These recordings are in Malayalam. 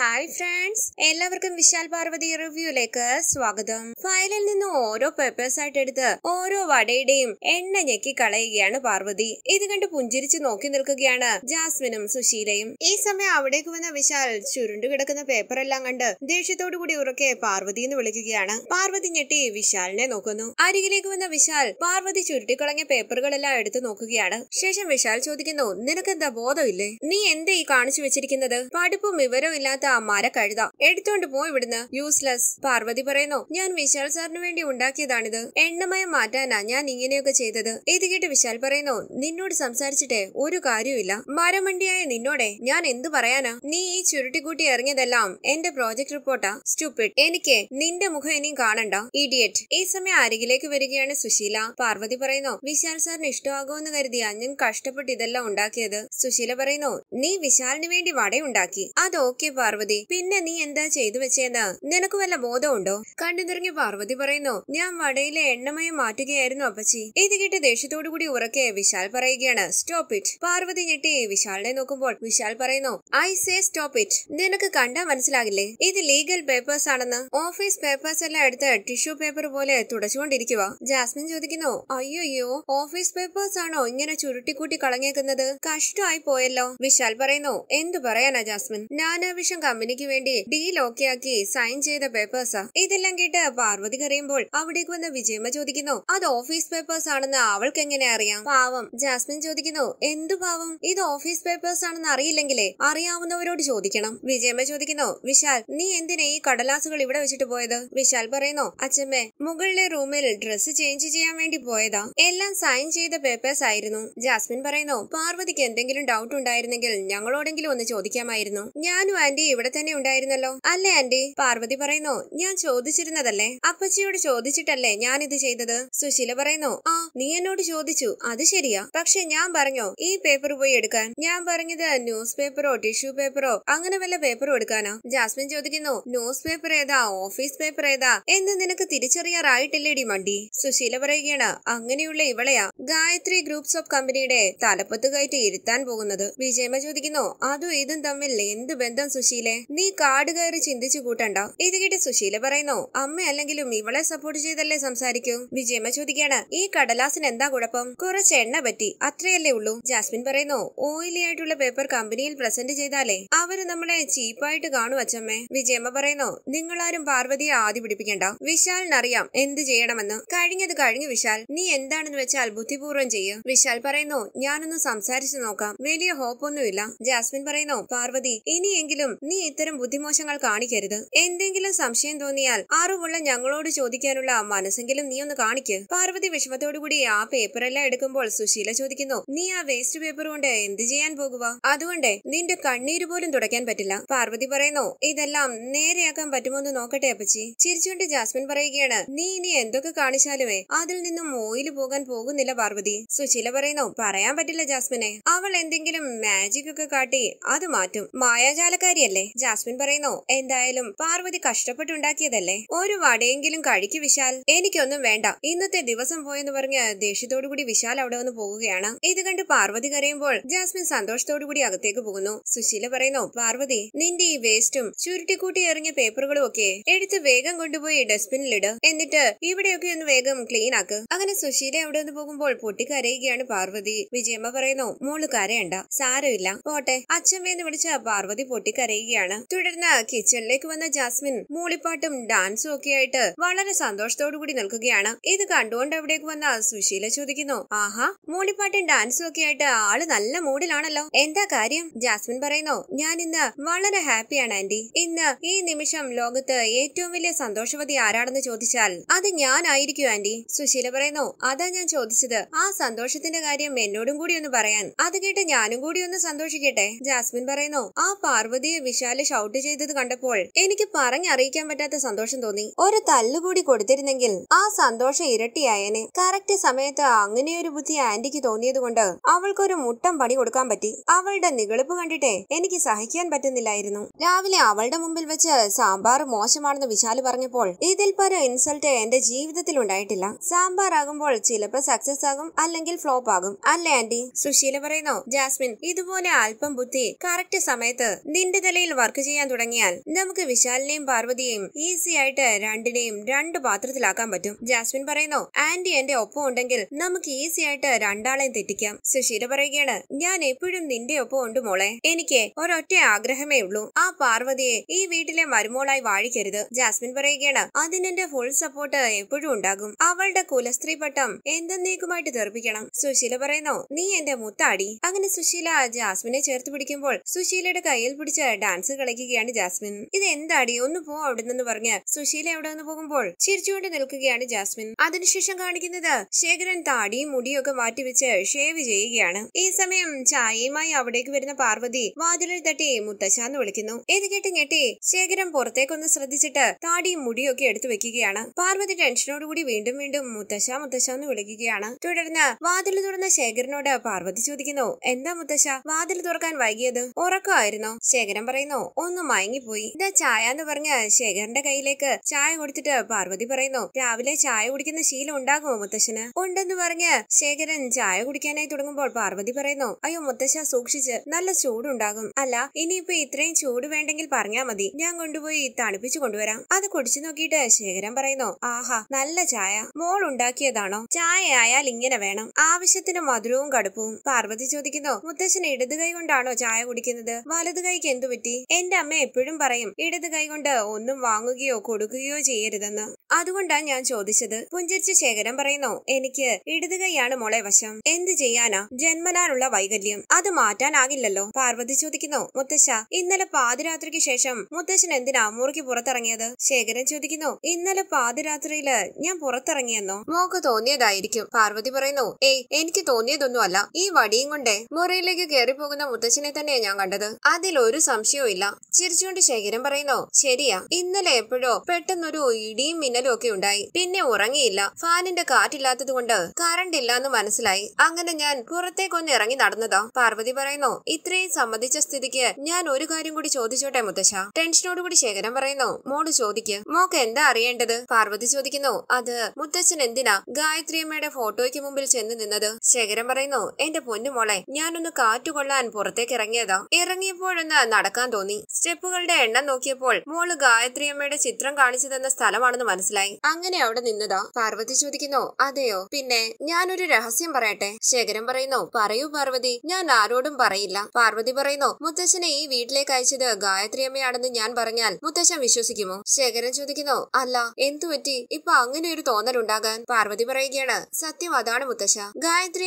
ഹായ് ഫ്രണ്ട്സ് എല്ലാവർക്കും വിശാൽ പാർവതി റിവ്യൂയിലേക്ക് സ്വാഗതം ഫയലിൽ നിന്ന് ഓരോ പേപ്പേഴ്സ് ആയിട്ട് എടുത്ത് ഓരോ വടയുടെയും എണ്ണ ഞെക്കി കളയുകയാണ് പാർവതി ഇത് കണ്ട് പുഞ്ചിരിച്ച് നോക്കി നിൽക്കുകയാണ് ജാസ്മിനും സുശീലയും ഈ സമയം അവിടേക്ക് വന്ന വിശാൽ ചുരുണ്ടു കിടക്കുന്ന പേപ്പർ എല്ലാം കണ്ട് ദേഷ്യത്തോടു കൂടി ഉറക്കെ പാർവതി എന്ന് വിളിക്കുകയാണ് പാർവതി ഞെട്ടി വിശാലിനെ നോക്കുന്നു അരികിലേക്ക് വന്ന വിശാൽ പാർവതി ചുരുട്ടിക്കളഞ്ഞ പേപ്പറുകളെല്ലാം എടുത്തു നോക്കുകയാണ് ശേഷം വിശാൽ ചോദിക്കുന്നു നിനക്കെന്താ ബോധമില്ലേ നീ എന്തേ ഈ കാണിച്ചു വെച്ചിരിക്കുന്നത് പഠിപ്പും വിവരവും ഇല്ലാത്ത ആ കഴുത എടുത്തോണ്ട് പോ ഇവിടുന്ന് യൂസ്ലെസ് പാർവതി പറയുന്നു ഞാൻ വിശാൽ സാറിന് വേണ്ടി ഉണ്ടാക്കിയതാണിത് എണ്ണമയം മാറ്റാനാ ഞാൻ ഇങ്ങനെയൊക്കെ ചെയ്തത് ഇത് കേട്ട് വിശാൽ പറയുന്നു നിന്നോട് സംസാരിച്ചിട്ടേ ഒരു കാര്യമില്ല മരമണ്ടിയായ നിന്നോടെ ഞാൻ എന്തു പറയാനാ നീ ഈ ചുരുട്ടിക്കൂട്ടി ഇറങ്ങിയതെല്ലാം എന്റെ പ്രോജക്ട് റിപ്പോർട്ടാ സ്റ്റുപ്പിഡ് എനിക്ക് നിന്റെ മുഖം ഇനിയും കാണണ്ട ഇഡിയറ്റ് ഈ സമയം അരികിലേക്ക് വരികയാണ് സുശീല പാർവതി പറയുന്നു വിശാൽ സാറിന് ഇഷ്ടമാകുമെന്ന് കരുതിയാ ഞാൻ കഷ്ടപ്പെട്ട് ഇതെല്ലാം ഉണ്ടാക്കിയത് സുശീല പറയുന്നു നീ വിശാലിന് വേണ്ടി ഉണ്ടാക്കി അത് ഓക്കെ പാർവതി പാർവതി പിന്നെ നീ എന്താ ചെയ്തു വെച്ചേന്ന് നിനക്ക് വല്ല ബോധമുണ്ടോ കണ്ണുനിറങ്ങി പാർവതി പറയുന്നു ഞാൻ വടയിലെ എണ്ണമയം മാറ്റുകയായിരുന്നു അപ്പച്ചി ഇത് കേട്ട് ദേഷ്യത്തോടു കൂടി ഉറക്കെ വിശാൽ പറയുകയാണ് സ്റ്റോപ്പ് ഇറ്റ് പാർവതി ഞെട്ടി വിശാലിനെ നോക്കുമ്പോൾ വിശാൽ പറയുന്നു ഐ സേ സ്റ്റോപ്പ് ഇറ്റ് നിനക്ക് കണ്ടാ മനസ്സിലാകില്ലേ ഇത് ലീഗൽ പേപ്പേഴ്സ് ആണെന്ന് ഓഫീസ് പേപ്പേഴ്സ് എല്ലാം എടുത്ത് ടിഷ്യൂ പേപ്പർ പോലെ തുടച്ചുകൊണ്ടിരിക്കുക ജാസ്മിൻ ചോദിക്കുന്നു അയ്യോയ്യോ ഓഫീസ് പേപ്പേഴ്സ് ആണോ ഇങ്ങനെ ചുരുട്ടിക്കൂട്ടി കളഞ്ഞേക്കുന്നത് കഷ്ടമായി പോയല്ലോ വിശാൽ പറയുന്നു എന്തു പറയാനാ ജാസ്മിൻ നാനാവിഷം കമ്പനിക്ക് വേണ്ടി ഡീൽ ആക്കി സൈൻ ചെയ്ത പേപ്പേഴ്സാ ഇതെല്ലാം കേട്ട് പാർവതി കറിയുമ്പോൾ അവിടേക്ക് വന്ന് വിജയമ്മ ചോദിക്കുന്നു അത് ഓഫീസ് പേപ്പേഴ്സ് ആണെന്ന് അവൾക്ക് എങ്ങനെ അറിയാം പാവം ജാസ്മിൻ ചോദിക്കുന്നു എന്തു പാവം ഇത് ഓഫീസ് പേപ്പേഴ്സ് ആണെന്ന് അറിയില്ലെങ്കിലേ അറിയാവുന്നവരോട് ചോദിക്കണം വിജയമ്മ ചോദിക്കുന്നു വിശാൽ നീ എന്തിനാ ഈ കടലാസുകൾ ഇവിടെ വെച്ചിട്ട് പോയത് വിശാൽ പറയുന്നു അച്ഛമ്മേ മുകളിലെ റൂമിൽ ഡ്രസ്സ് ചേഞ്ച് ചെയ്യാൻ വേണ്ടി പോയതാ എല്ലാം സൈൻ ചെയ്ത പേപ്പേഴ്സ് ആയിരുന്നു ജാസ്മിൻ പറയുന്നു പാർവതിക്ക് എന്തെങ്കിലും ഡൗട്ട് ഉണ്ടായിരുന്നെങ്കിൽ ഞങ്ങളോടെങ്കിലും ഒന്ന് ചോദിക്കാമായിരുന്നു ഞാനും ആന്റി ഇവിടെ തന്നെ ഉണ്ടായിരുന്നല്ലോ അല്ലേ ആന്റി പാർവതി പറയുന്നു ഞാൻ ചോദിച്ചിരുന്നതല്ലേ അപ്പച്ചിയോട് ചോദിച്ചിട്ടല്ലേ ഞാൻ ഇത് ചെയ്തത് സുശീല പറയുന്നു ആ നീ എന്നോട് ചോദിച്ചു അത് ശരിയാ പക്ഷെ ഞാൻ പറഞ്ഞോ ഈ പേപ്പർ പോയി എടുക്കാൻ ഞാൻ പറഞ്ഞത് ന്യൂസ് പേപ്പറോ ടിഷ്യൂ പേപ്പറോ അങ്ങനെ വല്ല പേപ്പറും എടുക്കാനാ ജാസ്മിൻ ചോദിക്കുന്നു ന്യൂസ് പേപ്പർ ഏതാ ഓഫീസ് പേപ്പർ ഏതാ എന്ന് നിനക്ക് തിരിച്ചറിയാറായിട്ടില്ലേടി മണ്ടി സുശീല പറയുകയാണ് അങ്ങനെയുള്ള ഇവളെയാ ഗായത്രി ഗ്രൂപ്പ്സ് ഓഫ് കമ്പനിയുടെ തലപ്പത്ത് കയറ്റി ഇരുത്താൻ പോകുന്നത് വിജയമ്മ ചോദിക്കുന്നു അതും ഇതും തമ്മിൽ എന്ത് ബന്ധം സുശീലെ നീ കാട് കയറി ചിന്തിച്ചു കൂട്ടണ്ട ഇത് കേട്ട് സുശീല പറയുന്നു അമ്മ അല്ലെങ്കിലും ഇവളെ സപ്പോർട്ട് ചെയ്തല്ലേ സംസാരിക്കൂ വിജയമ്മ ചോദിക്കാണ് ഈ കടലാസിന് എന്താ കുഴപ്പം കുറച്ച് എണ്ണ പറ്റി അത്രയല്ലേ ഉള്ളൂ ജാസ്മിൻ പറയുന്നു ഓയിലി ആയിട്ടുള്ള പേപ്പർ കമ്പനിയിൽ പ്രസന്റ് ചെയ്താലേ അവര് നമ്മളെ ചീപ്പായിട്ട് കാണു അച്ഛമ്മേ വിജയമ്മ പറയുന്നു നിങ്ങളാരും പാർവതിയെ ആദ്യ പിടിപ്പിക്കണ്ട വിശാലിനറിയാം എന്ത് ചെയ്യണമെന്ന് കഴിഞ്ഞത് കഴിഞ്ഞു വിശാൽ നീ എന്താണെന്ന് വെച്ചാൽ ബുദ്ധിപൂർവ്വം ചെയ്യും വിശാൽ പറയുന്നു ഞാനൊന്ന് സംസാരിച്ചു നോക്കാം വലിയ ഹോപ്പൊന്നുമില്ല ജാസ്മിൻ പറയുന്നു പാർവതി ഇനിയെങ്കിലും നീ ഇത്തരം ബുദ്ധിമോശങ്ങൾ കാണിക്കരുത് എന്തെങ്കിലും സംശയം തോന്നിയാൽ അറിവുള്ള ഞങ്ങളോട് ചോദിക്കാനുള്ള മനസ്സെങ്കിലും നീ ഒന്ന് കാണിക്ക് പാർവതി വിഷമത്തോടുകൂടി ആ പേപ്പറെല്ലാം എടുക്കുമ്പോൾ സുശീല ചോദിക്കുന്നു നീ ആ വേസ്റ്റ് പേപ്പർ കൊണ്ട് എന്ത് ചെയ്യാൻ പോകുക അതുകൊണ്ട് നിന്റെ കണ്ണീര് പോലും തുടയ്ക്കാൻ പറ്റില്ല പാർവതി പറയുന്നു ഇതെല്ലാം നേരെയാക്കാൻ പറ്റുമോന്ന് നോക്കട്ടെ അപ്പച്ചി ചിരിച്ചുകൊണ്ട് ജാസ്മിൻ പറയുകയാണ് നീ ഇനി എന്തൊക്കെ കാണിച്ചാലുമേ അതിൽ നിന്നും ഓയിൽ പോകാൻ പോകുന്നില്ല പാർവതി സുശീല പറയുന്നു പറയാൻ പറ്റില്ല ജാസ്മിനെ അവൾ എന്തെങ്കിലും മാജിക് ഒക്കെ കാട്ടി അത് മാറ്റും മായാജാലക്കാരിയല്ലേ ജാസ്മിൻ പറയുന്നു എന്തായാലും പാർവതി കഷ്ടപ്പെട്ടുണ്ടാക്കിയതല്ലേ ഒരു വടയെങ്കിലും കഴിക്ക് വിശാൽ എനിക്കൊന്നും വേണ്ട ഇന്നത്തെ ദിവസം പോയെന്ന് പറഞ്ഞ് ദേഷ്യത്തോടുകൂടി വിശാൽ അവിടെ വന്ന് പോകുകയാണ് ഇത് കണ്ട് പാർവതി കരയുമ്പോൾ ജാസ്മിൻ സന്തോഷത്തോടുകൂടി അകത്തേക്ക് പോകുന്നു സുശീല പറയുന്നു പാർവതി നിന്റെ ഈ വേസ്റ്റും ചുരുട്ടിക്കൂട്ടി എറിഞ്ഞ പേപ്പറുകളും ഒക്കെ എടുത്ത് വേഗം കൊണ്ടുപോയി ഡസ്റ്റ്ബിനിലിട് എന്നിട്ട് ഇവിടെയൊക്കെ ഒന്ന് വേഗം ക്ലീൻ ആക്ക് അങ്ങനെ സുശീല അവിടെ നിന്ന് പോകുമ്പോൾ പൊട്ടി കരയുകയാണ് പാർവതി വിജയമ്മ പറയുന്നു മോള് കരയണ്ട സാരമില്ല പോട്ടെ അച്ഛമ്മയെന്ന് വിളിച്ച പാർവതി പൊട്ടി കരയുകയാണ് തുടർന്ന് കിച്ചണിലേക്ക് വന്ന ജാസ്മിൻ മൂളിപ്പാട്ടും ഡാൻസും ഒക്കെ ആയിട്ട് വളരെ സന്തോഷത്തോടു കൂടി നിൽക്കുകയാണ് ഇത് കണ്ടുകൊണ്ട് അവിടേക്ക് വന്ന സുശീല ചോദിക്കുന്നു ആഹാ മൂളിപ്പാട്ടും ഡാൻസും ഒക്കെ ആയിട്ട് ആള് നല്ല മൂഡിലാണല്ലോ എന്താ കാര്യം ജാസ്മിൻ പറയുന്നു ഞാൻ ഇന്ന് വളരെ ഹാപ്പിയാണ് ആന്റി ഇന്ന് ഈ നിമിഷം ലോകത്ത് ഏറ്റവും വലിയ സന്തോഷവതി ആരാണെന്ന് ചോദിച്ചാൽ അത് ഞാനായിരിക്കും ആന്റി സുശീല പറയുന്നു അതാ ഞാൻ ചോദിച്ചത് ആ സന്തോഷത്തിന്റെ കാര്യം എന്നോടും കൂടി ഒന്ന് പറയാൻ അത് കേട്ട് ഞാനും കൂടി ഒന്ന് സന്തോഷിക്കട്ടെ ജാസ്മിൻ പറയുന്നു ആ പാർവതിയെ വിശാല ഷൗട്ട് ചെയ്തത് കണ്ടപ്പോൾ എനിക്ക് പറഞ്ഞറിയിക്കാൻ പറ്റാത്ത സന്തോഷം തോന്നി ഒരു തല്ലുകൂടി കൊടുത്തിരുന്നെങ്കിൽ ആ സന്തോഷം ഇരട്ടിയായനെ കറക്റ്റ് സമയത്ത് അങ്ങനെയൊരു ബുദ്ധി ആന്റിക്ക് തോന്നിയതുകൊണ്ട് അവൾക്കൊരു മുട്ടം പണി കൊടുക്കാൻ പറ്റി അവളുടെ നികളിപ്പ് കണ്ടിട്ടേ എനിക്ക് സഹിക്കാൻ പറ്റുന്നില്ലായിരുന്നു രാവിലെ അവളുടെ മുമ്പിൽ വെച്ച് സാമ്പാർ മോശമാണെന്ന് വിശാല് പറഞ്ഞപ്പോൾ ഇതിൽ പരം ഇൻസൾട്ട് എന്റെ ജീവിതത്തിൽ ഉണ്ടായിട്ടില്ല സാമ്പാർ ആകുമ്പോൾ ചിലപ്പോൾ സക്സസ് ആകും അല്ലെങ്കിൽ ഫ്ലോപ്പ് ആകും അല്ലേ ആന്റി സുശീല പറയുന്നു ജാസ്മിൻ ഇതുപോലെ അല്പം ബുദ്ധി കറക്റ്റ് സമയത്ത് നിന്റെ തലയിൽ വർക്ക് ചെയ്യാൻ തുടങ്ങിയാൽ നമുക്ക് വിശാലിനെയും പാർവതിയെയും ഈസി ആയിട്ട് രണ്ടിനെയും രണ്ട് പാത്രത്തിലാക്കാൻ പറ്റും ജാസ്മിൻ പറയുന്നു ആന്റി എന്റെ ഒപ്പം ഉണ്ടെങ്കിൽ നമുക്ക് ഈസി ആയിട്ട് രണ്ടാളെയും തെറ്റിക്കാം സുശീല പറയുകയാണ് ഞാൻ എപ്പോഴും നിന്റെ ഒപ്പം ഉണ്ട് മോളെ എനിക്ക് ഒരൊറ്റ ആഗ്രഹമേ ഉള്ളൂ ആ പാർവതിയെ ഈ വീട്ടിലെ മരുമോളായി വാഴിക്കരുത് ജാസ്മിൻ പറയുകയാണ് അതിനെന്റെ ഫുൾ സപ്പോർട്ട് എപ്പോഴും ഉണ്ടാകും അവളുടെ കുലസ്ത്രീ പട്ടം എന്തെന്നേക്കുമായി ശക്തമായിട്ട് തെറിപ്പിക്കണം സുശീല പറയുന്നു നീ എന്റെ മുത്താടി അങ്ങനെ സുശീല ജാസ്മിനെ ചേർത്ത് പിടിക്കുമ്പോൾ സുശീലയുടെ കയ്യിൽ പിടിച്ച ഡാൻസ് കളിക്കുകയാണ് ജാസ്മിൻ ഇത് എന്താടി ഒന്ന് പോ അവിടെ നിന്ന് പറഞ്ഞ് സുശീല എവിടെ നിന്ന് പോകുമ്പോൾ ചിരിച്ചുകൊണ്ട് നിൽക്കുകയാണ് ജാസ്മിൻ അതിനുശേഷം കാണിക്കുന്നത് ശേഖരൻ താടിയും മുടിയൊക്കെ മാറ്റിവെച്ച് ഷേവ് ചെയ്യുകയാണ് ഈ സമയം ചായയുമായി അവിടേക്ക് വരുന്ന പാർവതി വാതിലിൽ തട്ടി മുത്തശ്ശാന്ന് വിളിക്കുന്നു ഏത് കേട്ട് ഞെട്ടി ശേഖരൻ പുറത്തേക്കൊന്ന് ശ്രദ്ധിച്ചിട്ട് താടിയും മുടിയൊക്കെ എടുത്തു വെക്കുകയാണ് പാർവതി ടെൻഷനോടുകൂടി വീണ്ടും വീണ്ടും മുത്തശ്ശ മുത്തശ്ശാന്ന് വിളിക്കുകയാണ് തുടർന്ന് വാതിൽ തുറന്ന ശേഖരനോട് പാർവതി ചോദിക്കുന്നു എന്താ മുത്തശ്ശ വാതിൽ തുറക്കാൻ വൈകിയത് ഉറക്കമായിരുന്നോ ശേഖരൻ പറയുന്നു ഒന്ന് മയങ്ങിപ്പോയി ഇതാ ചായ എന്ന് പറഞ്ഞ് ശേഖരന്റെ കയ്യിലേക്ക് ചായ കൊടുത്തിട്ട് പാർവതി പറയുന്നു രാവിലെ ചായ കുടിക്കുന്ന ശീലം ഉണ്ടാകുമോ മുത്തശ്ശന് ഉണ്ടെന്ന് പറഞ്ഞ് ശേഖരൻ ചായ കുടിക്കാനായി തുടങ്ങുമ്പോൾ പാർവതി പറയുന്നു അയ്യോ മുത്തശ്ശ സൂക്ഷിച്ച് നല്ല ചൂടുണ്ടാകും അല്ല ഇനിയിപ്പോ ഇത്രയും ചൂട് വേണ്ടെങ്കിൽ പറഞ്ഞാ മതി ഞാൻ കൊണ്ടുപോയി തണുപ്പിച്ചു കൊണ്ടുവരാം അത് കുടിച്ചു നോക്കിയിട്ട് ശേഖരൻ പറയുന്നു ആഹാ നല്ല ചായ മോൾ ഉണ്ടാക്കിയതാണോ ചായ ആയാൽ ഇങ്ങനെ വേണം ആവശ്യത്തിന് മധുരവും കടുപ്പവും പാർവതി ചോദിക്കുന്നു മുത്തശ്ശൻ ഇടത് കൈ കൊണ്ടാണോ ചായ കുടിക്കുന്നത് വലത് കൈക്ക് എന്തു പറ്റി എന്റെ അമ്മ എപ്പോഴും പറയും ഇടത് കൈ കൊണ്ട് ഒന്നും വാങ്ങുകയോ കൊടുക്കുകയോ ചെയ്യരുതെന്ന് അതുകൊണ്ടാണ് ഞാൻ ചോദിച്ചത് പുഞ്ചരിച്ച ശേഖരം പറയുന്നു എനിക്ക് ഇടത് കൈയാണ് മോളെ വശം എന്ത് ചെയ്യാനാ ജന്മനാനുള്ള വൈകല്യം അത് മാറ്റാനാകില്ലല്ലോ പാർവതി ചോദിക്കുന്നു മുത്തശ്ശ ഇന്നലെ പാതിരാത്രിക്ക് ശേഷം മുത്തശ്ശൻ എന്തിനാ മുറിക്ക് പുറത്തിറങ്ങിയത് ശേഖരൻ ചോദിക്കുന്നു ഇന്നലെ പാതിരാത്രിയില് ഞാൻ പുറത്തിറങ്ങിയെന്നോ മോക്ക് തോന്നിയതായിരിക്കും പാർവതി പാർവതി പറയുന്നു ഏയ് എനിക്ക് തോന്നിയതൊന്നും അല്ല ഈ വടിയും കൊണ്ട് മുറിയിലേക്ക് കയറി പോകുന്ന മുത്തച്ഛനെ തന്നെയാണ് ഞാൻ കണ്ടത് അതിൽ ഒരു സംശയവും ഇല്ല ചിരിച്ചുകൊണ്ട് ശേഖരൻ പറയുന്നു ശരിയാ ഇന്നലെ എപ്പോഴോ പെട്ടെന്നൊരു ഇടിയും മിന്നലും ഒക്കെ ഉണ്ടായി പിന്നെ ഉറങ്ങിയില്ല ഫാനിന്റെ കാറ്റില്ലാത്തത് കൊണ്ട് കറണ്ട് ഇല്ലാന്ന് മനസ്സിലായി അങ്ങനെ ഞാൻ പുറത്തേക്കൊന്ന് ഇറങ്ങി നടന്നതോ പാർവതി പറയുന്നു ഇത്രയും സംബന്ധിച്ച സ്ഥിതിക്ക് ഞാൻ ഒരു കാര്യം കൂടി ചോദിച്ചോട്ടെ മുത്തശ്ശ ടെൻഷനോട് കൂടി ശേഖരൻ പറയുന്നു മോള് ചോദിക്ക് മോക്ക് എന്താ അറിയേണ്ടത് പാർവതി ചോദിക്കുന്നു അത് മുത്തച്ഛൻ എന്തിനാ ഗായത്രിയമ്മയുടെ ഫോട്ടോ മുറിക്ക് മുമ്പിൽ ചെന്ന് നിന്നത് ശേഖരം പറയുന്നു എന്റെ പൊന്നുമോളെ ഞാനൊന്ന് കാറ്റുകൊള്ളാൻ പുറത്തേക്ക് ഇറങ്ങിയതാ ഇറങ്ങിയപ്പോഴൊന്ന് നടക്കാൻ തോന്നി സ്റ്റെപ്പുകളുടെ എണ്ണം നോക്കിയപ്പോൾ മോള് ഗായത്രിയമ്മയുടെ ചിത്രം കാണിച്ചു തന്ന സ്ഥലമാണെന്ന് മനസ്സിലായി അങ്ങനെ അവിടെ നിന്നതാ പാർവതി ചോദിക്കുന്നു അതെയോ പിന്നെ ഞാനൊരു രഹസ്യം പറയട്ടെ ശേഖരം പറയുന്നു പറയൂ പാർവതി ഞാൻ ആരോടും പറയില്ല പാർവതി പറയുന്നു മുത്തശ്ശനെ ഈ വീട്ടിലേക്ക് അയച്ചത് ഗായത്രിയമ്മയാണെന്ന് ഞാൻ പറഞ്ഞാൽ മുത്തശ്ശൻ വിശ്വസിക്കുമോ ശേഖരൻ ചോദിക്കുന്നു അല്ല എന്തു പറ്റി ഇപ്പൊ അങ്ങനെ ഒരു തോന്നലുണ്ടാകാൻ പാർവതി പറയുകയാണ് സത്യം അതാണ് മുത്തശ്ശ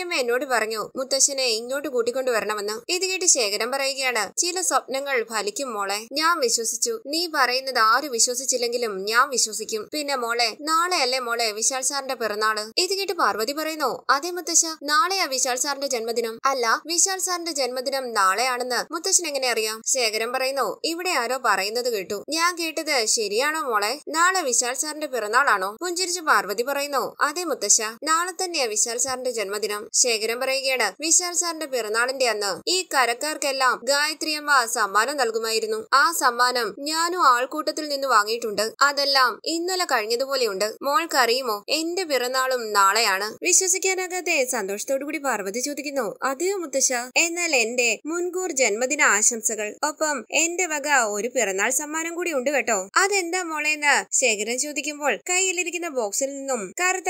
അമ്മ എന്നോട് പറഞ്ഞു മുത്തശ്ശനെ ഇങ്ങോട്ട് വരണമെന്ന് ഇത് കേട്ട് ശേഖരം പറയുകയാണ് ചില സ്വപ്നങ്ങൾ ഫലിക്കും മോളെ ഞാൻ വിശ്വസിച്ചു നീ പറയുന്നത് ആരും വിശ്വസിച്ചില്ലെങ്കിലും ഞാൻ വിശ്വസിക്കും പിന്നെ മോളെ നാളെ അല്ലേ മോളെ വിശാൽ സാറിന്റെ പിറന്നാള് ഇത് കേട്ട് പാർവതി പറയുന്നു അതെ മുത്തശ്ശ നാളെയാ വിശാൽ സാറിന്റെ ജന്മദിനം അല്ല വിശാൽ സാറിന്റെ ജന്മദിനം നാളെയാണെന്ന് മുത്തശ്ശൻ എങ്ങനെ അറിയാം ശേഖരം പറയുന്നു ഇവിടെ ആരോ പറയുന്നത് കേട്ടു ഞാൻ കേട്ടത് ശരിയാണോ മോളെ നാളെ വിശാൽ സാറിന്റെ പിറന്നാളാണോ പുഞ്ചിരിച്ച് പാർവതി പറയുന്നു അതെ മുത്തശ്ശ നാളെ തന്നെ ഓർമ്മിപ്പിക്കുക വിശാൽ സാറിന്റെ ജന്മദിനം ശേഖരം പറയുകയാണ് വിശാൽ സാറിന്റെ പിറന്നാളിന്റെ അന്ന് ഈ കരക്കാർക്കെല്ലാം ഗായത്രിയമ്മ സമ്മാനം നൽകുമായിരുന്നു ആ സമ്മാനം ഞാനും ആൾക്കൂട്ടത്തിൽ നിന്ന് വാങ്ങിയിട്ടുണ്ട് അതെല്ലാം ഇന്നലെ കഴിഞ്ഞതുപോലെയുണ്ട് മോൾക്കറിയുമോ അറിയുമോ എന്റെ പിറന്നാളും നാളെയാണ് വിശ്വസിക്കാനാകാതെ സന്തോഷത്തോടു കൂടി പാർവതി ചോദിക്കുന്നു അതെയോ മുത്തശ്ശ എന്നാൽ എന്റെ മുൻകൂർ ജന്മദിന ആശംസകൾ ഒപ്പം എന്റെ വക ഒരു പിറന്നാൾ സമ്മാനം കൂടി ഉണ്ട് കേട്ടോ അതെന്താ എന്ന് ശേഖരൻ ചോദിക്കുമ്പോൾ കയ്യിലിരിക്കുന്ന ബോക്സിൽ നിന്നും കറുത്ത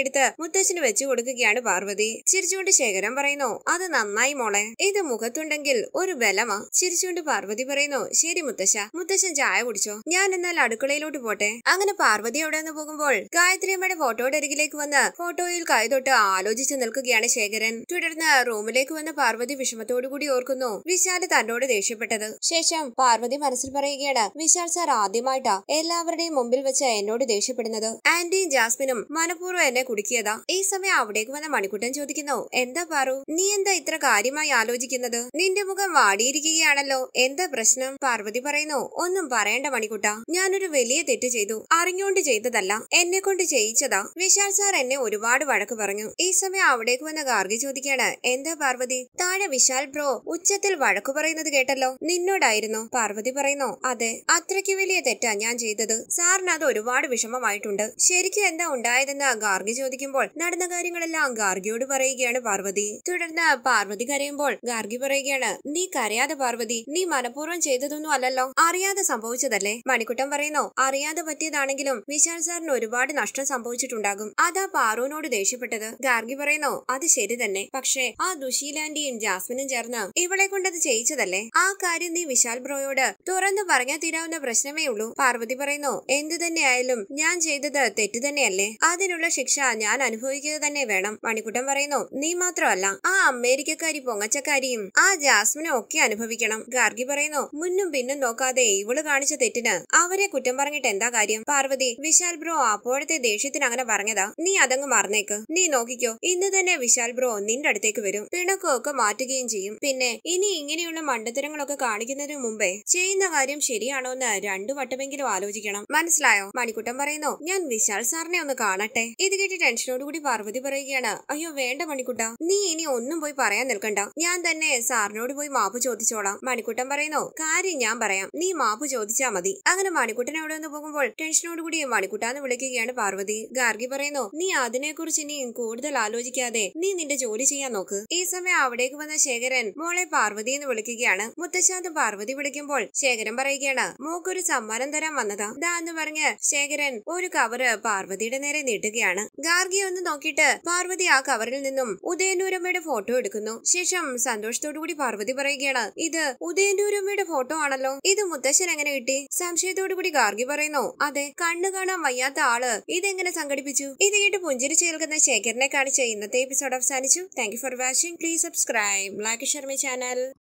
എടുത്ത് മുത്തശ്ശിന് വെച്ചു കൊടുക്കുകയാണ് പാർവതി ചിരിച്ചുകൊണ്ട് ശേഖരൻ പറയുന്നു അത് നന്നായി മോളെ ഇത് മുഖത്തുണ്ടെങ്കിൽ ഒരു ബലമാ ചിരിച്ചുകൊണ്ട് പാർവതി പറയുന്നു ശരി മുത്തശ്ശ മുത്തശ്ശൻ ചായ കുടിച്ചോ ഞാൻ എന്നാൽ അടുക്കളയിലോട്ട് പോട്ടെ അങ്ങനെ പാർവതി അവിടെ നിന്ന് പോകുമ്പോൾ ഗായത്രിയമ്മയുടെ ഫോട്ടോയുടെ അരികിലേക്ക് വന്ന് ഫോട്ടോയിൽ കൈ തൊട്ട് ആലോചിച്ച് നിൽക്കുകയാണ് ശേഖരൻ തുടർന്ന് റൂമിലേക്ക് വന്ന പാർവതി വിഷമത്തോടുകൂടി ഓർക്കുന്നു വിശാൽ തന്നോട് ദേഷ്യപ്പെട്ടത് ശേഷം പാർവതി മനസ്സിൽ പറയുകയാണ് വിശാൽ സാർ ആദ്യമായിട്ടാ എല്ലാവരുടെയും മുമ്പിൽ വെച്ച് എന്നോട് ദേഷ്യപ്പെടുന്നത് ആന്റിയും ജാസ്മിനും മനഃപൂർവ്വം എന്നെ കുടുക്കിയതാ ഈ സമയം സമയം അവിടേക്ക് വന്ന മണിക്കുട്ടൻ ചോദിക്കുന്നു എന്താ പാറു നീ എന്താ ഇത്ര കാര്യമായി ആലോചിക്കുന്നത് നിന്റെ മുഖം വാടിയിരിക്കുകയാണല്ലോ എന്താ പ്രശ്നം പാർവതി പറയുന്നു ഒന്നും പറയണ്ട മണിക്കുട്ട ഞാനൊരു വലിയ തെറ്റ് ചെയ്തു അറിഞ്ഞുകൊണ്ട് ചെയ്തതല്ല എന്നെ കൊണ്ട് ചെയ്യിച്ചതാ വിശാൽ സാർ എന്നെ ഒരുപാട് വഴക്ക് പറഞ്ഞു ഈ സമയം അവിടേക്ക് വന്ന ഗാർഗി ചോദിക്കാണ് എന്താ പാർവതി താഴെ വിശാൽ ബ്രോ ഉച്ചത്തിൽ വഴക്കു പറയുന്നത് കേട്ടല്ലോ നിന്നോടായിരുന്നു പാർവതി പറയുന്നു അതെ അത്രയ്ക്ക് വലിയ തെറ്റാ ഞാൻ ചെയ്തത് സാറിന് അത് ഒരുപാട് വിഷമമായിട്ടുണ്ട് ശരിക്കും എന്താ ഉണ്ടായതെന്ന് ഗാർഗി ചോദിക്കുമ്പോൾ നടന്ന കാര്യങ്ങളെല്ലാം ഗാർഗിയോട് പറയുകയാണ് പാർവതി തുടർന്ന് പാർവതി കരയുമ്പോൾ ഗാർഗി പറയുകയാണ് നീ കരയാതെ പാർവതി നീ മനഃപൂർവ്വം ചെയ്തതൊന്നും അല്ലല്ലോ അറിയാതെ സംഭവിച്ചതല്ലേ മണിക്കുട്ടൻ പറയുന്നു അറിയാതെ പറ്റിയതാണെങ്കിലും വിശാൽ സാറിന് ഒരുപാട് നഷ്ടം സംഭവിച്ചിട്ടുണ്ടാകും അതാ പാറുവിനോട് ദേഷ്യപ്പെട്ടത് ഗാർഗി പറയുന്നു അത് ശരി തന്നെ പക്ഷേ ആ ദുശീലാന്റിയും ജാസ്മിനും ചേർന്ന് ഇവളെ കൊണ്ടത് ചെയ്യിച്ചതല്ലേ ആ കാര്യം നീ വിശാൽ ബ്രോയോട് തുറന്നു പറഞ്ഞാൽ തീരാവുന്ന പ്രശ്നമേ ഉള്ളൂ പാർവതി പറയുന്നു എന്തു തന്നെയായാലും ഞാൻ ചെയ്തത് തെറ്റു തന്നെയല്ലേ അതിനുള്ള ശിക്ഷ ഞാൻ അനുഭവിക്കുക തന്നെ വേണം മണിക്കുട്ടൻ പറയുന്നു നീ മാത്രമല്ല ആ അമേരിക്കക്കാരി പൊങ്ങച്ചക്കാരിയും ആ ജാസ്മിനെ ഒക്കെ അനുഭവിക്കണം ഗാർഗി പറയുന്നു മുന്നും പിന്നും നോക്കാതെ ഇവള് കാണിച്ച തെറ്റിന് അവരെ കുറ്റം പറഞ്ഞിട്ട് എന്താ കാര്യം പാർവതി വിശാൽ ബ്രോ അപ്പോഴത്തെ ദേഷ്യത്തിന് അങ്ങനെ പറഞ്ഞതാ നീ അതങ്ങ് മറന്നേക്ക് നീ നോക്കിക്കോ ഇന്ന് തന്നെ വിശാൽ ബ്രോ നിന്റെ അടുത്തേക്ക് വരും പിണക്കമൊക്കെ മാറ്റുകയും ചെയ്യും പിന്നെ ഇനി ഇങ്ങനെയുള്ള മണ്ടത്തരങ്ങളൊക്കെ കാണിക്കുന്നതിന് മുമ്പേ ചെയ്യുന്ന കാര്യം ശരിയാണോ എന്ന് രണ്ടു വട്ടമെങ്കിലും ആലോചിക്കണം മനസ്സിലായോ മണിക്കുട്ടൻ പറയുന്നു ഞാൻ വിശാൽ സാറിനെ ഒന്ന് കാണട്ടെ ഇത് കേട്ട് ടെൻഷനോടുകൂടി പാർവതി പാർവതി പറയുകയാണ് അയ്യോ വേണ്ട മണിക്കുട്ട നീ ഇനി ഒന്നും പോയി പറയാൻ നിൽക്കണ്ട ഞാൻ തന്നെ സാറിനോട് പോയി മാപ്പ് ചോദിച്ചോളാം മണിക്കുട്ടൻ പറയുന്നു കാര്യം ഞാൻ പറയാം നീ മാപ്പ് ചോദിച്ചാ മതി അങ്ങനെ മണിക്കുട്ടൻ അവിടെ വന്ന് പോകുമ്പോൾ ടെൻഷനോടുകൂടി മണിക്കുട്ടാന്ന് വിളിക്കുകയാണ് പാർവതി ഗാർഗി പറയുന്നു നീ അതിനെക്കുറിച്ച് ഇനി കൂടുതൽ ആലോചിക്കാതെ നീ നിന്റെ ജോലി ചെയ്യാൻ നോക്ക് ഈ സമയം അവിടേക്ക് വന്ന ശേഖരൻ മോളെ പാർവതി എന്ന് വിളിക്കുകയാണ് മുത്തശ്ശാന്ത് പാർവതി വിളിക്കുമ്പോൾ ശേഖരൻ പറയുകയാണ് മോക്കൊരു സമ്മാനം തരാൻ വന്നതാ ദാ എന്ന് പറഞ്ഞ് ശേഖരൻ ഒരു കവറ് പാർവതിയുടെ നേരെ നീട്ടുകയാണ് ഗാർഗി ഒന്ന് നോക്കി നേരിട്ട് പാർവതി ആ കവറിൽ നിന്നും ഉദയനൂരമ്മയുടെ ഫോട്ടോ എടുക്കുന്നു ശേഷം സന്തോഷത്തോടുകൂടി പാർവതി പറയുകയാണ് ഇത് ഉദയനൂരമ്മയുടെ ഫോട്ടോ ആണല്ലോ ഇത് മുത്തശ്ശൻ എങ്ങനെ കിട്ടി സംശയത്തോടുകൂടി ഗാർഗി പറയുന്നു അതെ കണ്ണു കാണാൻ വയ്യാത്ത ആള് ഇതെങ്ങനെ സംഘടിപ്പിച്ചു ഇത് കേട്ട് പുഞ്ചിരി നിൽക്കുന്ന ശേഖരനെ കാണിച്ച ഇന്നത്തെ എപ്പിസോഡ് അവസാനിച്ചു thank for watching please subscribe like Sharmi channel